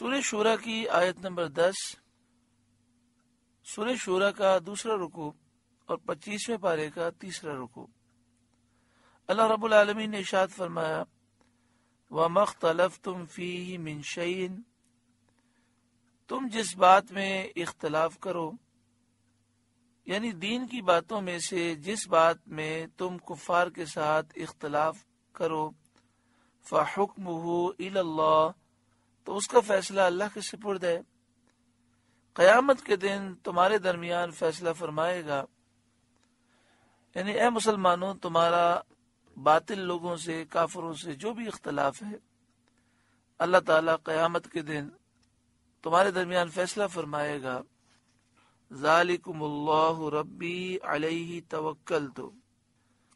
सूर्य शूरा की आयत नंबर दस सूर्य शूरा का दूसरा रुकू और पच्चीसवें पारे का तीसरा रुकू अल्लाह रबुल आलमीन ने इशाद फरमाया व मख्तलफ तुम फी मिनशन तुम जिस बात में इख्तलाफ करो यानी दीन की बातों में से जिस बात में तुम कुफार के साथ इख्तलाफ करो फ़ुकम इल्लाह तो उसका फैसला अल्लाह के सिपुर्द है कयामत के दिन तुम्हारे दरमियान फैसला फरमाएगा यानी ए मुसलमानों तुम्हारा बातिल लोगों से काफरों से जो भी इख्तलाफ है अल्लाह ताला कयामत के दिन तुम्हारे दरमियान फैसला फरमाएगा जालिकुम रब्बी अलैहि तवक्कल तो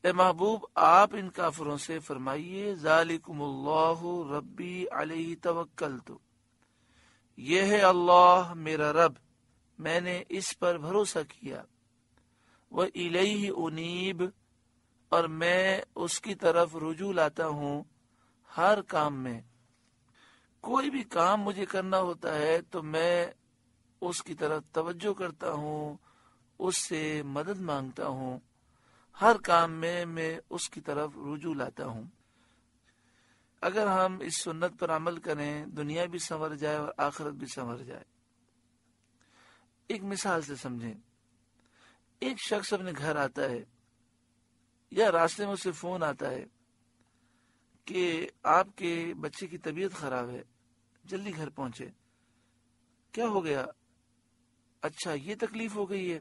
ए महबूब आप इन काफरों से फरमाइए जालिकुमुल्लाह रब्बी अलैहि तवक्कल तो यह है अल्लाह मेरा रब मैंने इस पर भरोसा किया वह इलही उनीब और मैं उसकी तरफ रुजू लाता हूँ हर काम में कोई भी काम मुझे करना होता है तो मैं उसकी तरफ तवज्जो करता हूँ उससे मदद मांगता हूँ हर काम में मैं उसकी तरफ रुजू लाता हूँ अगर हम इस सुन्नत पर अमल करें दुनिया भी संवर जाए और आखिरत भी संवर जाए एक मिसाल से समझे एक शख्स अपने घर आता है या रास्ते में उसे फोन आता है कि आपके बच्चे की तबीयत खराब है जल्दी घर पहुंचे क्या हो गया अच्छा ये तकलीफ हो गई है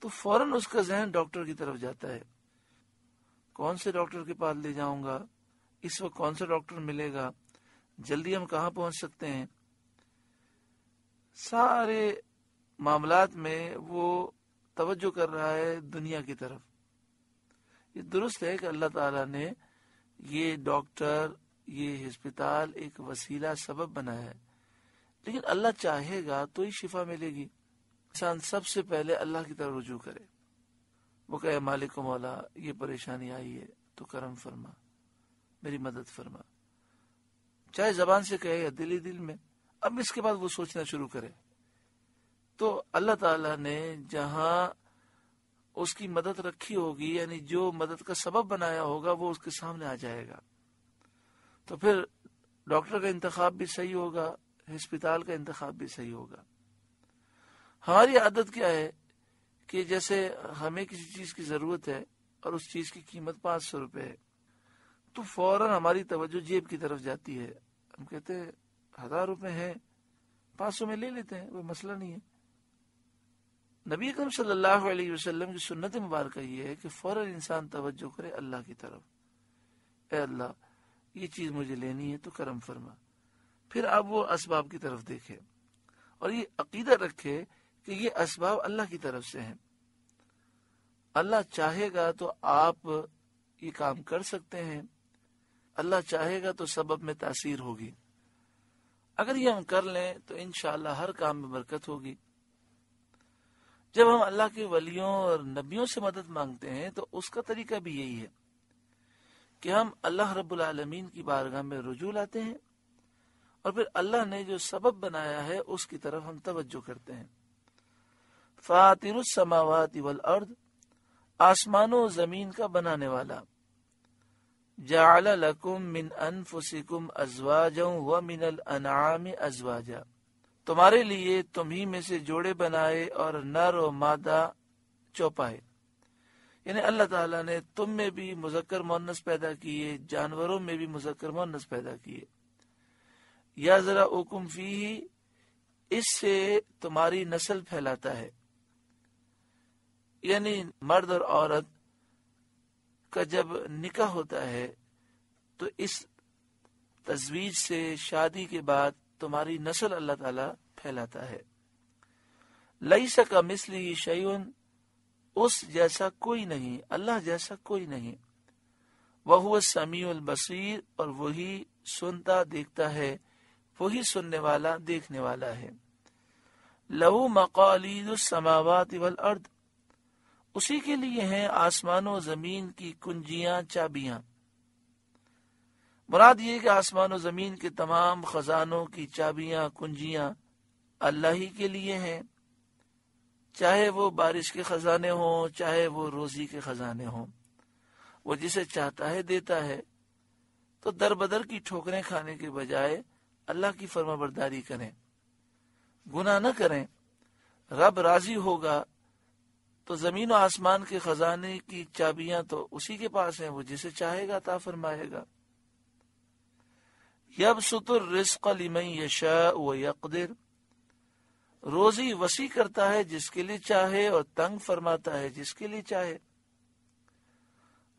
तो फौरन उसका जहन डॉक्टर की तरफ जाता है कौन से डॉक्टर के पास ले जाऊंगा इस वक्त कौन सा डॉक्टर मिलेगा जल्दी हम कहा पहुंच सकते हैं सारे मामलात में वो तवज्जो कर रहा है दुनिया की तरफ ये दुरुस्त है कि अल्लाह ताला ने ये डॉक्टर ये हस्पताल एक वसीला सबब बनाया है लेकिन अल्लाह चाहेगा तो ही शिफा मिलेगी इंसान सबसे पहले अल्लाह की तरफ रुजू करे वो कहे मालिक मौला ये परेशानी आई है तो करम फरमा मेरी मदद फरमा चाहे जबान से कहे या दिल दिल में अब इसके बाद वो सोचना शुरू करे तो अल्लाह ताला ने जहा उसकी मदद रखी होगी यानी जो मदद का सबब बनाया होगा वो उसके सामने आ जाएगा तो फिर डॉक्टर का इंतखब भी सही होगा हस्पताल का इंतखब भी सही होगा हमारी आदत क्या है कि जैसे हमें किसी चीज की जरूरत है और उस चीज की कीमत पांच सौ रुपए है तो फौरन हमारी तवज्जो जेब की तरफ जाती है हम कहते हैं हजार रुपए है पांच सौ में ले लेते हैं कोई मसला नहीं है नबी अकरम सल्लल्लाहु अलैहि वसल्लम की सुन्नत मुबारक ये है कि फौरन इंसान तवज्जो करे अल्लाह की तरफ ए अल्लाह ये चीज मुझे लेनी है तो करम फरमा फिर आप वो असबाब की तरफ देखे और ये अकीदा रखे कि ये इसबाब अल्लाह की तरफ से हैं अल्लाह चाहेगा तो आप ये काम कर सकते हैं अल्लाह चाहेगा तो सबब में तासीर होगी अगर ये हम कर लें तो इन हर काम में बरकत होगी जब हम अल्लाह के वलियों और नबियों से मदद मांगते हैं तो उसका तरीका भी यही है कि हम अल्लाह रब्बुल की बारगाह में रुजू लाते हैं और फिर अल्लाह ने जो सबब बनाया है उसकी तरफ हम तवज्जो करते हैं फ़ातिरसमावत वल अर्द आसमानों ज़मीन का बनाने वाला जालकुम मिन अनफुसिकुम अजवाजों व मिनल अनाम अजवाजा तुम्हारे लिए तुम ही में से जोड़े बनाए और नर व मादा चौपाए यानी अल्लाह ताला ने तुम में भी मुजक्कर मोनस पैदा किए जानवरों में भी मुजक्कर मोनस पैदा किए या जरा ओकुम फी इससे तुम्हारी नस्ल फैलाता है यानी मर्द और औरत का जब निकाह होता है तो इस तजवीज से शादी के बाद तुम्हारी नस्ल अल्लाह ताला फैलाता है लईसा का मिसली शयुन उस जैसा कोई नहीं अल्लाह जैसा कोई नहीं वह समी बसीर और वही सुनता देखता है वही सुनने वाला देखने वाला है लहू मकालीद समावत वल अर्द उसी के लिए हैं और जमीन की कुंजियां चाबियां मुराद ये कि आसमान और जमीन के तमाम खजानों की चाबियां कुंजियां अल्लाह ही के लिए हैं चाहे वो बारिश के खजाने हों चाहे वो रोजी के खजाने हों वो जिसे चाहता है देता है तो दर बदर की ठोकरें खाने के बजाय अल्लाह की फर्माबरदारी करें गुना न करें रब राजी होगा तो जमीन और आसमान के खजाने की चाबियां तो उसी के पास है वो जिसे चाहेगा ता फरमाएगा यब सुतुर रिस्क लिमई यशा व यकदिर रोजी वसी करता है जिसके लिए चाहे और तंग फरमाता है जिसके लिए चाहे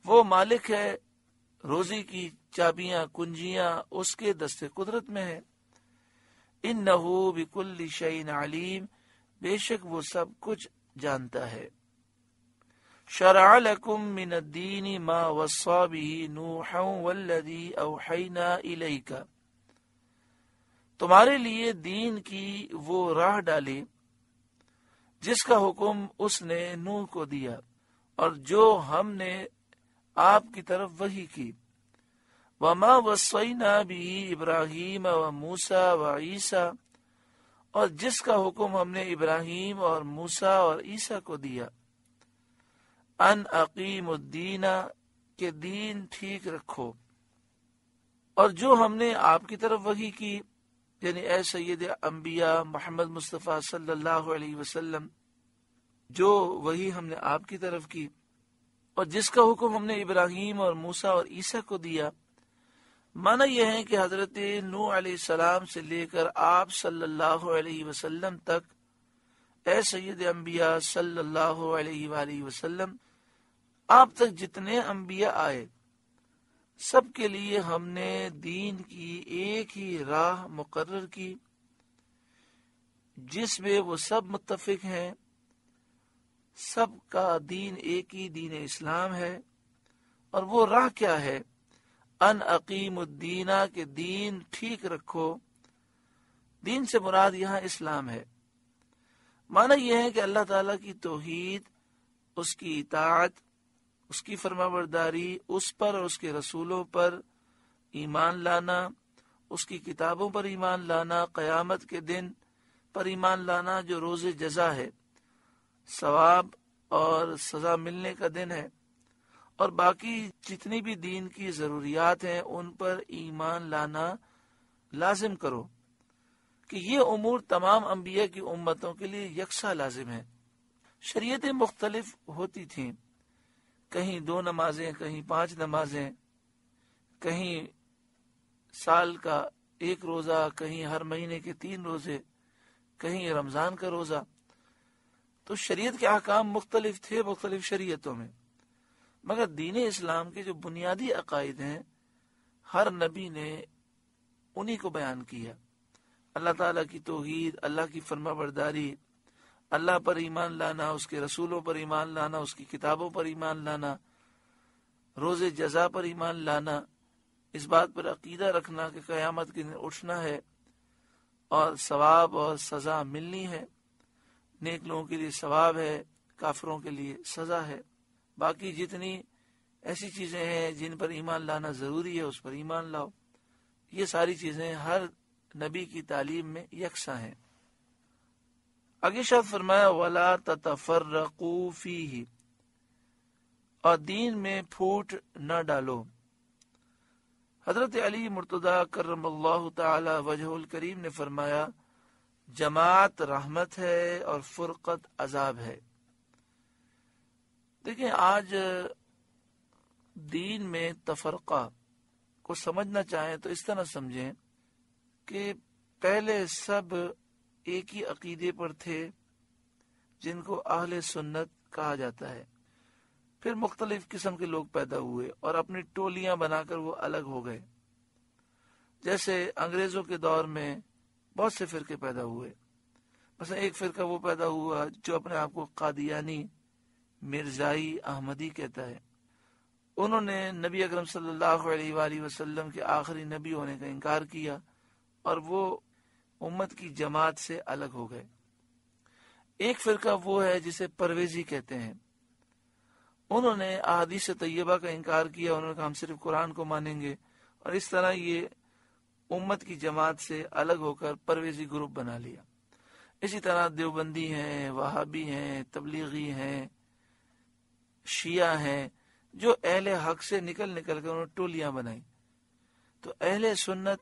वो मालिक है रोजी की चाबियां कुंजियां उसके दस्ते कुदरत में है इन नहू बिकुल्ली शईन आलीम बेशक वो सब कुछ जानता है शरालकुम मिनद्दीन तुम्हारे लिए दीन की वो राह डाली जिसका हुक्म उसने नूह को दिया और जो हमने आपकी तरफ वही की वमा वसैना भी इब्राहिम व मूसा व ईसा और जिसका हुक्म हमने इब्राहिम और मूसा और ईसा को दिया अन अकीमुद्दीना के दीन ठीक रखो और जो हमने आपकी तरफ वही की यानी ए सैद अम्बिया मोहम्मद मुस्तफ़ा सल्लल्लाहु अलैहि वसल्लम जो वही हमने आपकी तरफ की और जिसका हुक्म हमने इब्राहिम और मूसा और ईसा को दिया माना यह है कि हजरत नू सलाम से लेकर आप सल्लल्लाहु अलैहि वसल्लम तक ए सैद अम्बिया सल्लल्लाहु अलैहि वसल्लम आप तक जितने अंबिया आए सबके लिए हमने दीन की एक ही राह मुकर की जिसमें वो सब मुतफिक हैं सबका दीन एक ही दीन इस्लाम है और वो राह क्या है अन अकीमुद्दीना के दीन ठीक रखो दीन से मुराद यहाँ इस्लाम है माना यह है कि अल्लाह ताला की तोहीद उसकी इतात उसकी फर्मावरदारी उस पर और उसके रसूलों पर ईमान लाना उसकी किताबों पर ईमान लाना क्यामत के दिन पर ईमान लाना जो रोज़ जजा है सवाब और सज़ा मिलने का दिन है और बाकी जितनी भी दीन की ज़रूरियात है उन पर ईमान लाना लाजिम करो कि ये उमूर तमाम अम्बिया की उम्मतों के लिए यकसा लाजिम है शरीयतें मुख्तलिफ होती थी कहीं दो नमाजें कहीं पांच नमाजें कहीं साल का एक रोजा कहीं हर महीने के तीन रोजे कहीं रमजान का रोजा तो शरीयत के अहकाम मुख्तलिफ थे मुख्तलिफ शरीयतों में मगर दीन इस्लाम के जो बुनियादी अकायद हैं हर नबी ने उन्हीं को बयान किया अल्लाह ताला की तोहीद अल्लाह की फर्मा बरदारी अल्लाह पर ईमान लाना उसके रसूलों पर ईमान लाना उसकी किताबों पर ईमान लाना रोजे जजा पर ईमान लाना इस बात पर अकीदा रखना कि क़यामत के दिन उठना है और सवाब और सज़ा मिलनी है नेक लोगों के लिए सवाब है काफरों के लिए सज़ा है बाकी जितनी ऐसी चीज़ें हैं जिन पर ईमान लाना ज़रूरी है उस पर ईमान लाओ ये सारी चीज़ें हर नबी की तालीम में यकसा हैं आगे शब्द फरमाया वाला तफर रकूफी ही और दीन में फूट न डालो हजरत अली मुर्तदा करम वजहुल करीम ने फरमाया जमात रहमत है और फुरकत अजाब है देखिये आज दीन में तफरका को समझना चाहें तो इस तरह समझें कि पहले सब एक ही अकीदे पर थे जिनको आहल सुन्नत कहा जाता है फिर मुख्तलिफ किस्म के लोग पैदा हुए और अपनी टोलियां बनाकर वो अलग हो गए जैसे अंग्रेजों के दौर में बहुत से फिरके पैदा हुए बस एक फिर वो पैदा हुआ जो अपने आप को कादियानी मिर्जाई अहमदी कहता है उन्होंने नबी अकरम सल्लल्लाहु अलैहि वसल्लम के आखिरी नबी होने का इनकार किया और वो उम्मत की जमात से अलग हो गए एक फिर वो है जिसे परवेजी कहते हैं उन्होंने अहादीस तयबा का इनकार किया उन्होंने कहा हम सिर्फ कुरान को मानेंगे और इस तरह ये उम्मत की जमात से अलग होकर परवेजी ग्रुप बना लिया इसी तरह देवबंदी है वहाबी है तबलीगी है शिया है जो अहल हक से निकल निकल कर उन्होंने टोलियां बनाई तो अहले सुन्नत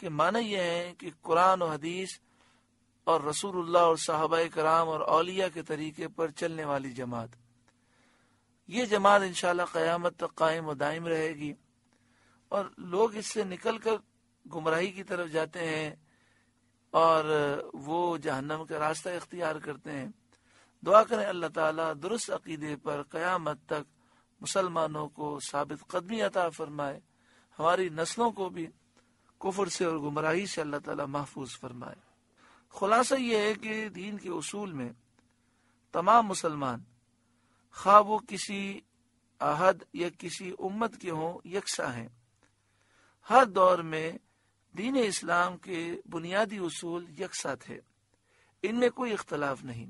कि माना यह है कि कुरान और हदीस और रसूलुल्लाह और साहबा कराम और अलिया के तरीके पर चलने वाली जमात ये जमात इंशाल्लाह क़यामत तक कायम व दायम रहेगी और लोग इससे निकल कर गुमराही की तरफ जाते हैं और वो जहन्नम का रास्ता इख्तियार करते हैं दुआ करें अल्लाह ताला दुरुस्त अकीदे पर क़यामत तक मुसलमानों को साबित कदमी अता फरमाए हमारी नस्लों को भी कुफर से और गुमराही से अल्लाह ताला महफूज फरमाए खुलासा यह है कि दीन के उसूल में तमाम मुसलमान खा वो किसी अहद या किसी उम्मत के हों यकसा हैं हर दौर में दीन इस्लाम के बुनियादी उसूल यकसा थे इनमें कोई इख्तलाफ नहीं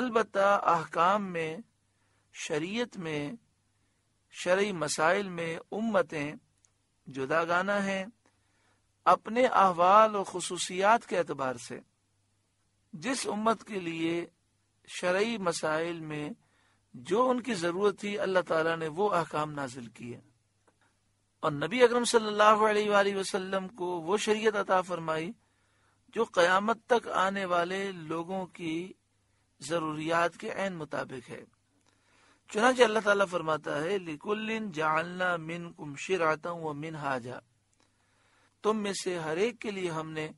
अलबत् अहकाम में शरीयत में शरी मसाइल में उम्मतें जुदागाना हैं अपने अहवाल और खसूसियात के अतबार से जिस उम्मत के लिए शरा मसाइल में जो उनकी ज़रूरत थी अल्लाह तला ने वो अहकाम नाजिल किए और नबी अक्रम सल्लाम को वो शरीय अता फरमाई जो क्यामत तक आने वाले लोगों की ज़रूरियात के एन मुताबिक है चुनाच अल्लाह तरमाता फरमाता है लिकुल्लिन जालना मिन कुम शिराता व मिन हाजा तुम में से हरेक के लिए हमने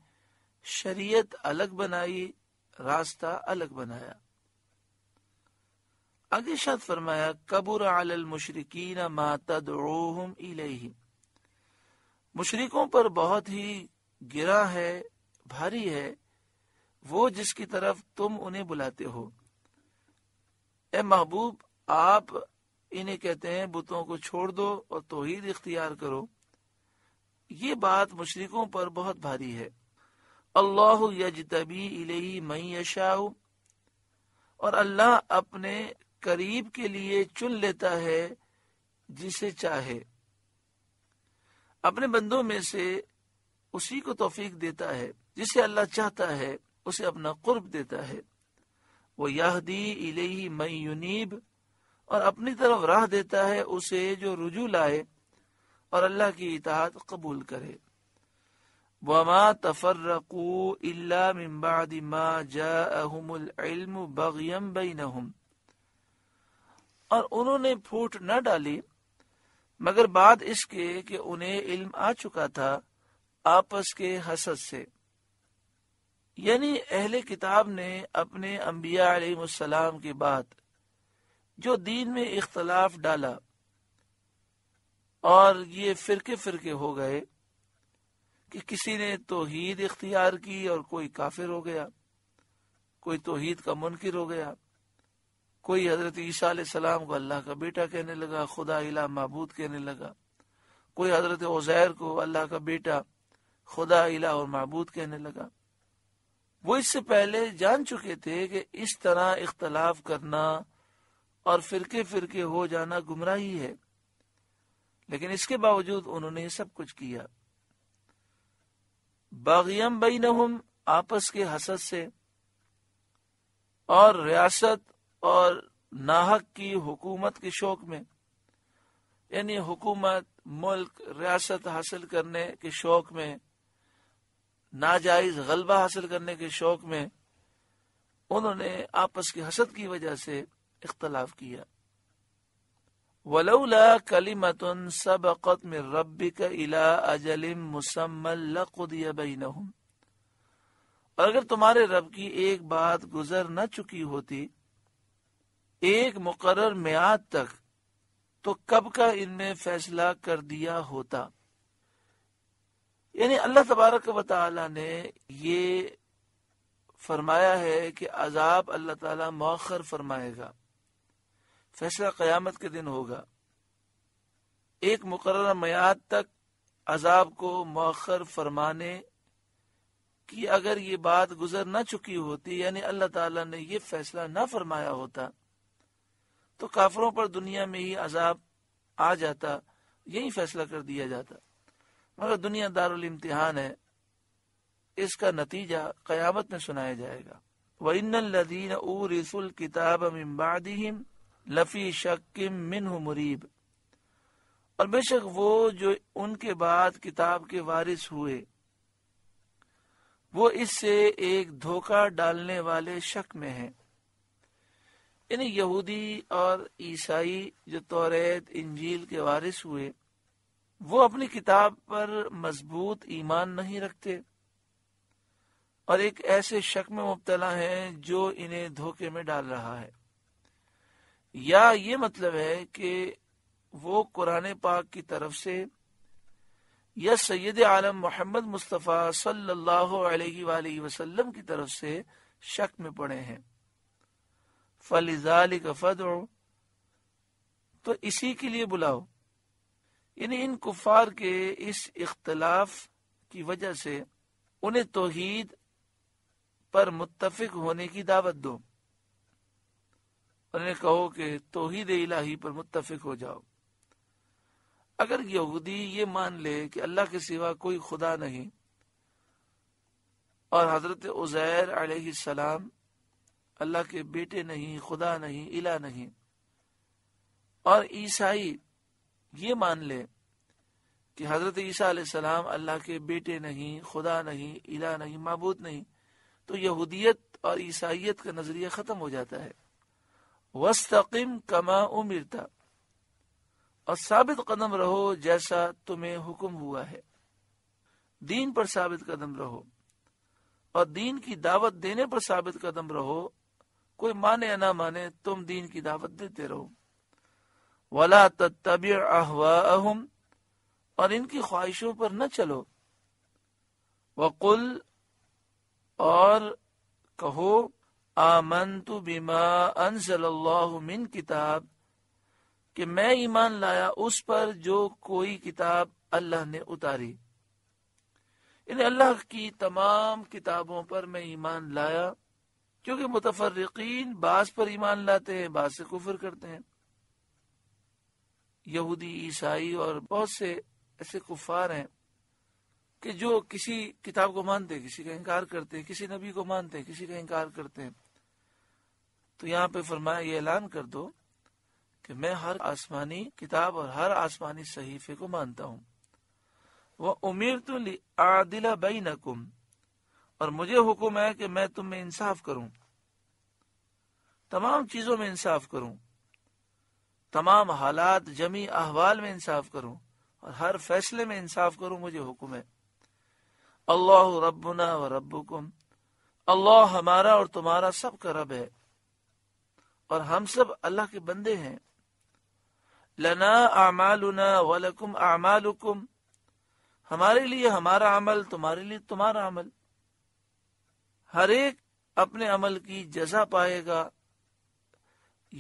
शरीयत अलग बनाई रास्ता अलग बनाया आगे शाद फरमाया कबूर आलल मुशरकिन मातदम मुशरकों पर बहुत ही गिरा है भारी है वो जिसकी तरफ तुम उन्हें बुलाते हो ए महबूब आप इन्हें कहते हैं बुतों को छोड़ दो और तोहीद इख्तियार करो ये बात मुशरकों पर बहुत भारी है अल्लाह यजतबी इलेही मई यशाऊ और अल्लाह अपने करीब के लिए चुन लेता है जिसे चाहे अपने बंदों में से उसी को तोफीक देता है जिसे अल्लाह चाहता है उसे अपना कुर्ब देता है वो याहदी इलेही मई युनीब और अपनी तरफ राह देता है उसे जो रुजू लाए और अल्लाह की इतहात कबूल करे वमा तफर्रकू इल्ला और उन्होंने फूट न डाली मगर बाद इसके कि उन्हें इल्म आ चुका था आपस के हसद से यानी अहले किताब ने अपने अम्बिया सलाम की बात जो दीन में इख्तलाफ डाला और ये फिरके फिरके हो गए कि किसी ने तोहीद इख्तियार की और कोई काफिर हो गया कोई तोहीद का मुनकिर हो गया कोई हजरत ईसा सलाम को अल्लाह का बेटा कहने लगा खुदा इला महबूद कहने लगा कोई हजरत उजैर को अल्लाह का बेटा खुदा इला और महबूद कहने लगा वो इससे पहले जान चुके थे कि इस तरह इख्तलाफ करना और फिरके फिरके हो जाना गुमराही है लेकिन इसके बावजूद उन्होंने सब कुछ किया बागियम बई आपस के हसद से और रियासत और नाहक की हुकूमत के शौक में यानी हुकूमत मुल्क रियासत हासिल करने के शौक में नाजायज गलबा हासिल करने के शौक में उन्होंने आपस की हसद की वजह से इख्तलाफ किया वलौला कलिमतुन सबकत मिर रब्बिक इला अजलिम मुसम्मल लकुदिया बैनहुम और अगर तुम्हारे रब की एक बात गुजर न चुकी होती एक मुकर्र म्याद तक तो कब का इनमें फैसला कर दिया होता यानी अल्लाह तबारक व ताला ने ये फरमाया है कि अजाब अल्लाह ताला मौखर फरमाएगा फैसला क्यामत के दिन होगा एक मुकर मैाद तक अजाब को मौखर फरमाने की अगर ये बात गुजर ना चुकी होती यानी अल्लाह ताला ने ये फैसला ना फरमाया होता तो काफरों पर दुनिया में ही अजाब आ जाता यही फैसला कर दिया जाता मगर दुनिया दारुल इम्तिहान है इसका नतीजा कयामत में सुनाया जाएगा वदीन उल किताब अम्बादिम लफी शक्किम मिन मुरीब और बेशक वो जो उनके बाद किताब के वारिस हुए वो इससे एक धोखा डालने वाले शक में है इन यहूदी और ईसाई जो तौरेत इंजील के वारिस हुए वो अपनी किताब पर मजबूत ईमान नहीं रखते और एक ऐसे शक में मुबतला है जो इन्हें धोखे में डाल रहा है या ये मतलब है कि वो कुरान पाक की तरफ से या सैद आलम मोहम्मद मुस्तफ़ा सल्लल्लाहु अलैहि वसल्लम की तरफ से शक में पड़े हैं फलिजाल फद तो इसी के लिए बुलाओ यानी इन कुफार के इस इख्तलाफ की वजह से उन्हें तोहीद पर मुत्तफिक होने की दावत दो उन्हें कहो कि तोहद इलाही पर मुतफिक हो जाओ अगर यहूदी ये मान ले कि अल्लाह के सिवा कोई खुदा नहीं और हजरत उजैर सलाम अल्लाह के बेटे नहीं खुदा नहीं इला नहीं और ईसाई ये मान ले कि हजरत ईसा सलाम अल्लाह के बेटे नहीं खुदा नहीं इला नहीं मबूद नहीं तो यहूदियत और ईसाइत का नजरिया ख़त्म हो जाता है वस्तकिम कमा उमिरता और साबित कदम रहो जैसा तुम्हें हुक्म हुआ है दीन पर साबित कदम रहो और दीन की दावत देने पर साबित कदम रहो कोई माने या ना माने तुम दीन की दावत देते रहो वला तब अहवाहम और इनकी ख्वाहिशों पर न चलो वकुल और कहो आमन तो बिमा मिन किताब कि मैं ईमान लाया उस पर जो कोई किताब अल्लाह ने उतारी इन अल्लाह की तमाम किताबों पर मैं ईमान लाया क्योंकि मुतफरकिन बास पर ईमान लाते हैं बास से कुफर करते हैं यहूदी ईसाई और बहुत से ऐसे कुफार हैं कि जो किसी किताब को मानते किसी का इनकार करते किसी नबी को मानते किसी का इनकार करते हैं तो यहाँ पे फरमाया ये ऐलान कर दो कि मैं हर आसमानी किताब और हर आसमानी सहीफे को मानता हूँ वो उमीर तो आदिला बई नकुम और मुझे हुक्म है कि मैं तुम में इंसाफ करूं तमाम चीजों में इंसाफ करूं तमाम हालात जमी अहवाल में इंसाफ करूं और हर फैसले में इंसाफ करूं मुझे हुक्म है अल्लाह रब्बुना व रब्बुकुम अल्लाह हमारा और तुम्हारा सबका रब है और हम सब अल्लाह के बंदे हैं लना आमालुना वलकुम आमालुकुम हमारे लिए हमारा अमल तुम्हारे लिए तुम्हारा अमल हर एक अपने अमल की जजा पाएगा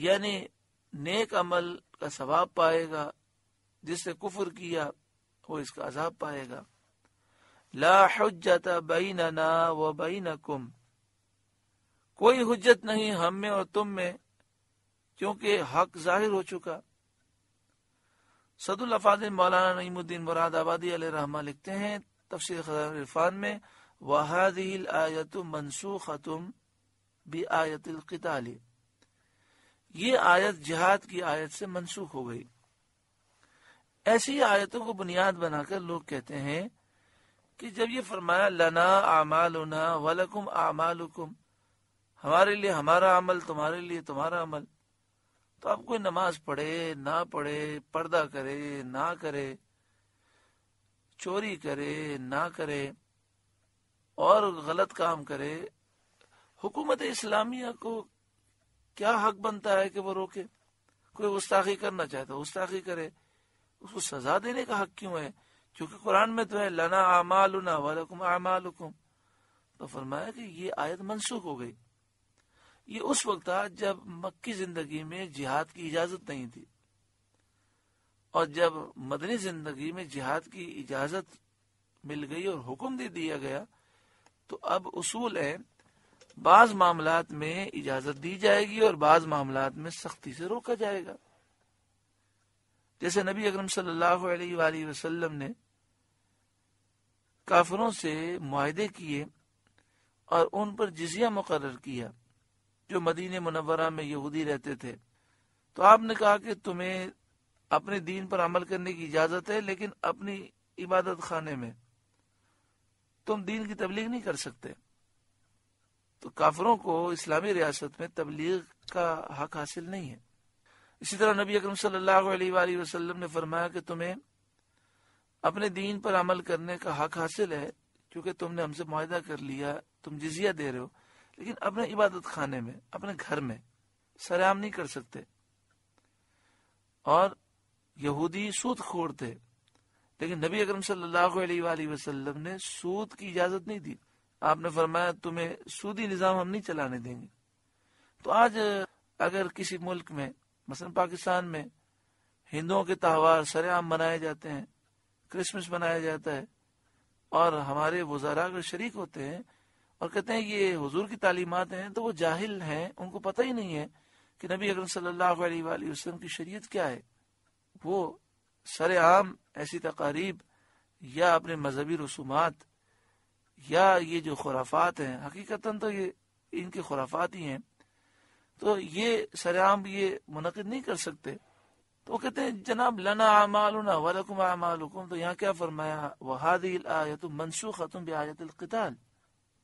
यानी नेक अमल का सवाब पाएगा जिसने कुफर किया वो इसका अजाब पाएगा ला हजता बैनना व बैनकुम कोई हुज्जत नहीं हम में और तुम में क्योंकि हक जाहिर हो चुका सदुल अफादिन मौलाना नईमुद्दीन मुरादाबादी रहमा लिखते हैं तफसर इरफान में वहादिल आयत मनसूख भी आयतिल ये आयत जिहाद की आयत से मनसूख हो गई ऐसी आयतों को बुनियाद बनाकर लोग कहते हैं कि जब ये फरमाया लना आमाल वलकुम आमालुकुम हमारे लिए हमारा अमल तुम्हारे लिए तुम्हारा अमल तो आप कोई नमाज पढ़े ना पढ़े पर्दा करे ना करे चोरी करे ना करे और गलत काम करे हुकूमत इस्लामिया को क्या हक बनता है कि वो रोके कोई गुस्ताखी करना चाहता तो गुस्ताखी करे उसको सजा देने का हक क्यों है क्योंकि कुरान में तो है लना आमालुना वालकुम आमालुकुम तो फरमाया कि ये आयत मनसूख हो गई ये उस वक्त था जब मक्की जिंदगी में जिहाद की इजाजत नहीं थी और जब मदनी जिंदगी में जिहाद की इजाजत मिल गई और हुक्म दे दिया गया तो अब उसूल है बाज मामला में इजाजत दी जाएगी और बाज मामला में सख्ती से रोका जाएगा जैसे नबी अक्रम सल्लल्लाहु ने काफरों से माहदे किए और उन पर जिजिया मुकर किया जो मदीन मुनवरा में यहूदी रहते थे तो आपने कहा कि तुम्हें अपने दीन पर अमल करने की इजाजत है लेकिन अपनी इबादत खाने में तुम दीन की तबलीग नहीं कर सकते तो काफरों को इस्लामी रियासत में तबलीग का हक हासिल नहीं है इसी तरह नबी अकरम सल्लल्लाहु अलैहि वसल्लम ने फरमाया कि तुम्हें अपने दीन पर अमल करने का हक हासिल है क्योंकि तुमने हमसे माहा कर लिया तुम जिजिया दे रहे हो लेकिन अपने इबादत खाने में अपने घर में सरेआम नहीं कर सकते और यहूदी सूद खोर थे लेकिन नबी अकरम सल्लल्लाहु अलैहि वसल्लम ने सूद की इजाजत नहीं दी आपने फरमाया तुम्हें सूदी निज़ाम हम नहीं चलाने देंगे तो आज अगर किसी मुल्क में मसलन पाकिस्तान में हिंदुओं के त्योहार सरेआम मनाए जाते हैं क्रिसमस मनाया जाता है और हमारे वजारा अगर शरीक होते हैं और कहते हैं ये हुजूर की तालीमत हैं तो वो जाहिल हैं उनको पता ही नहीं है कि नबी अकरम सल्लल्लाहु अलैहि वसल्लम की शरीयत क्या है वो सरेआम ऐसी तकारीब या अपने मजहबी रसूमात या ये जो खुराफात हैं हकीकता तो ये इनके खुराफात ही हैं तो ये सरेआम ये मुनद नहीं कर सकते तो वो कहते हैं जनाब लना आमालना वलकुम आमालकुम तो यहाँ क्या फरमाया वहादिल आयत मनसूखा तुम भी आयत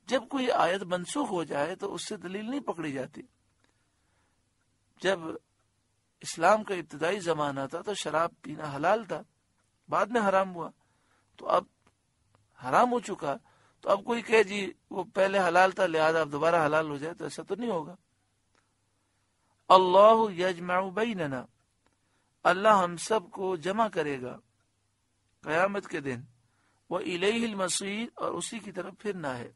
जब कोई आयत मनसूख हो जाए तो उससे दलील नहीं पकड़ी जाती जब इस्लाम का इब्तदाई जमाना था तो शराब पीना हलाल था बाद में हराम हुआ तो अब हराम हो चुका तो अब कोई कहे जी वो पहले हलाल था लिहाजा अब दोबारा हलाल हो जाए तो ऐसा तो नहीं होगा अल्लाह यजमाबैनना अल्लाह हम सब को जमा करेगा कयामत के दिन वो इलेहिल मसीर और उसी की तरफ फिरना है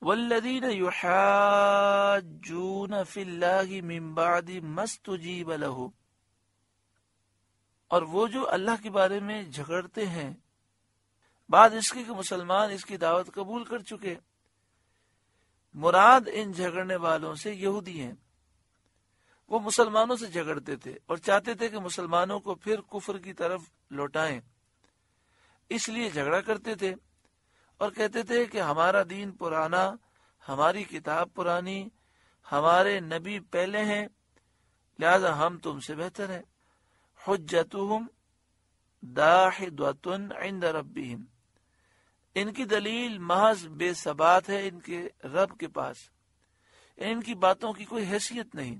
والذين يحاجون في الله من بعد مستجيب له और वो जो अल्लाह के बारे में झगड़ते हैं बाद इसके कि मुसलमान इसकी दावत कबूल कर चुके मुराद इन झगड़ने वालों से यहूदी हैं वो मुसलमानों से झगड़ते थे और चाहते थे कि मुसलमानों को फिर कुफर की तरफ लौटाएं इसलिए झगड़ा करते थे और कहते थे कि हमारा दीन पुराना हमारी किताब पुरानी हमारे नबी पहले हैं लिहाजा हम तुमसे बेहतर हैं हजतुम दाहिदतुन इंद रबीम इनकी दलील महज बेसबात है इनके रब के पास इनकी बातों की कोई हैसियत नहीं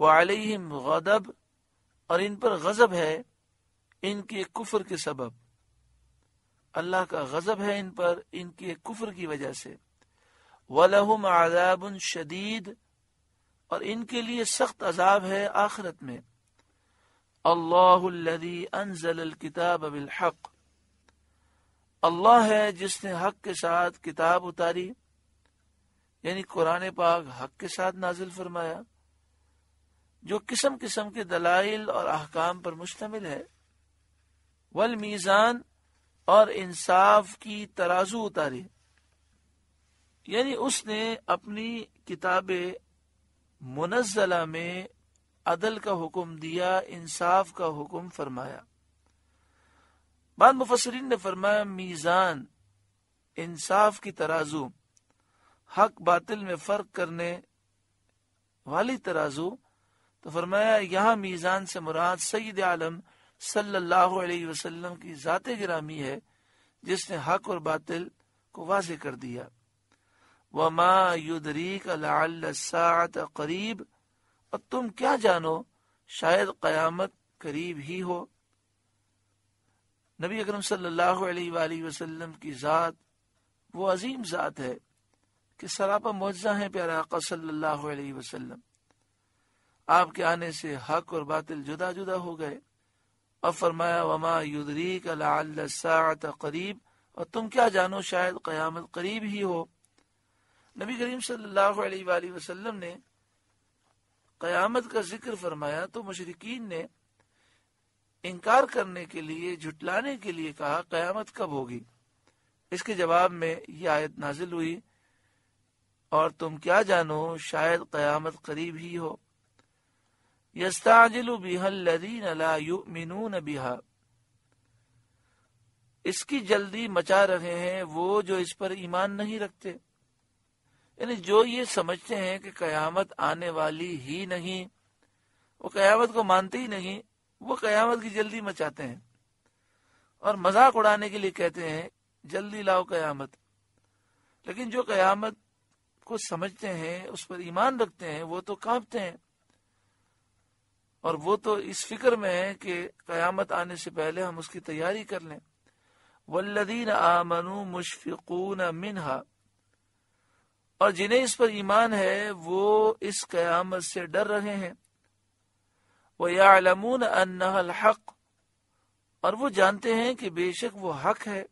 वालम गदब और इन पर गजब है इनके कुफर के सबब अल्लाह का गजब है इन पर इनके कुफर की वजह से वलहुम आजाबन शदीद और इनके लिए सख्त अजाब है आखिरत में अल्लाहदी अनजल किताब हक अल्लाह है जिसने हक के साथ किताब उतारी यानी कुरान पाक हक के साथ नाजिल फरमाया जो किस्म किस्म के दलाइल और अहकाम पर मुश्तमिल है वलमीजान और इंसाफ की तराजू उतारे यानी उसने अपनी किताब मुनजला में अदल का हुक्म दिया इंसाफ का हुक्म फरमाया बाद मुफसरीन ने फरमाया मीज़ान इंसाफ की तराजू हक बातिल में फर्क करने वाली तराजू तो फरमाया यहां मीज़ान से मुराद सईद आलम सल्लल्लाहु अलैहि वसल्लम की ज़ात गिरामी है जिसने हक और बातिल को वाज कर दिया वमा युदरीक करीब और तुम क्या जानो शायद कयामत करीब ही हो नबी अकरम सल्लल्लाहु अलैहि वसल्लम की ज़ात वो अजीम ज़ात है कि सरापा मुआजा है प्यारा आका सल्लल्लाहु अलैहि वसल्लम आपके आने से हक और बातिल जुदा जुदा हो गए और फरमाया वमा युदरी करीब और तुम क्या जानो शायद क़यामत करीब ही हो नबी करीम सल्लल्लाहु अलैहि वसल्लम ने क़यामत का जिक्र फरमाया तो मुशरकिन ने इनकार करने के लिए झुटलाने के लिए कहा क़यामत कब होगी इसके जवाब में यह आयत नाजिल हुई और तुम क्या जानो शायद क़यामत करीब ही हो यस्ताजिल बिहल्लदीन ला युमिनून बिहा इसकी जल्दी मचा रहे हैं वो जो इस पर ईमान नहीं रखते यानी जो ये समझते हैं कि कयामत आने वाली ही नहीं वो कयामत को मानते ही नहीं वो कयामत की जल्दी मचाते हैं और मजाक उड़ाने के लिए कहते हैं जल्दी लाओ कयामत लेकिन जो कयामत को समझते हैं उस पर ईमान रखते हैं वो तो कांपते हैं और वो तो इस फिक्र में है कि क़यामत आने से पहले हम उसकी तैयारी कर लें वल्लदीन आमनु मुशफ़िकून मिनहा और जिन्हें इस पर ईमान है वो इस क़यामत से डर रहे हैं वयालमून अनहल हक और वो जानते हैं कि बेशक वो हक है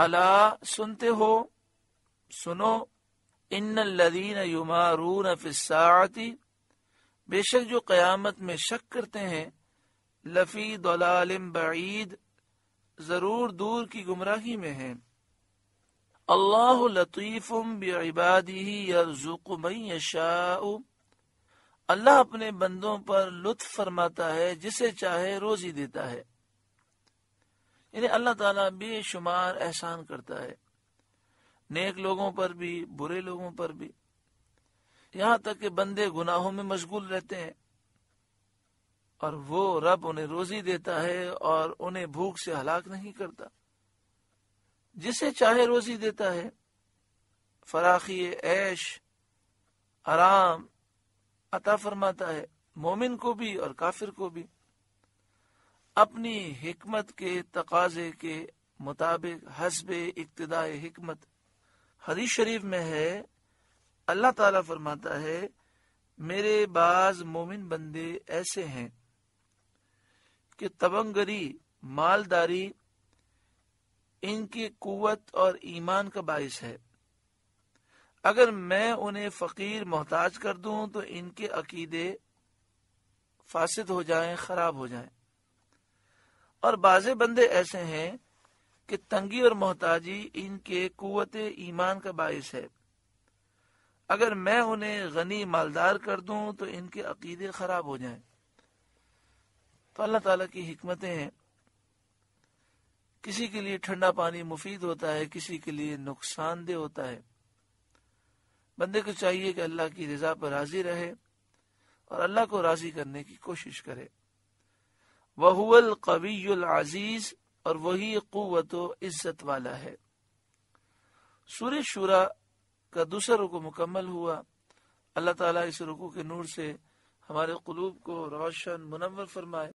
अला सुनते हो सुनो इन लदीन युमारून फिसाती बेशक जो क़यामत में शक करते हैं लफी दलालम बीद ज़रूर दूर की गुमराही में है अल्लाह लतीफ़ुम बेबादी यरजुक अल्लाह अपने बंदों पर लुत्फ फरमाता है जिसे चाहे रोजी देता है यानी अल्लाह ताला बेशुमार एहसान करता है नेक लोगों पर भी बुरे लोगों पर भी यहाँ तक के बंदे गुनाहों में मशगूल रहते हैं और वो रब उन्हें रोजी देता है और उन्हें भूख से हलाक नहीं करता जिसे चाहे रोजी देता है फराखी ऐश आराम अता फरमाता है मोमिन को भी और काफिर को भी अपनी हिकमत के तकाजे के मुताबिक हसब इकतदाय हिकमत हदीस शरीफ में है अल्लाह ताला फरमाता है मेरे बाज मोमिन बंदे ऐसे हैं कि तबंगरी मालदारी इनकी कुवत और ईमान का बायस है अगर मैं उन्हें फकीर मोहताज कर दूं तो इनके अकीदे फासिद हो जाएं, खराब हो जाएं। और बाजे बंदे ऐसे हैं कि तंगी और मोहताजी इनके कुवत ईमान का बायस है अगर मैं उन्हें गनी मालदार कर दूं तो इनके अकीदे खराब हो जाएं। तो अल्लाह ताला की हमतें हैं किसी के लिए ठंडा पानी मुफीद होता है किसी के लिए नुकसानदेह होता है बंदे को चाहिए कि अल्लाह की रजा पर राजी रहे और अल्लाह को राजी करने की कोशिश करे वहुअल कबील आजीज और वही कुत इज्जत वाला है सूर्य शुरा का दूसरा रुको मुकम्मल हुआ अल्लाह ताला इस रुकू के नूर से हमारे कलूब को रोशन मुनवर फरमाए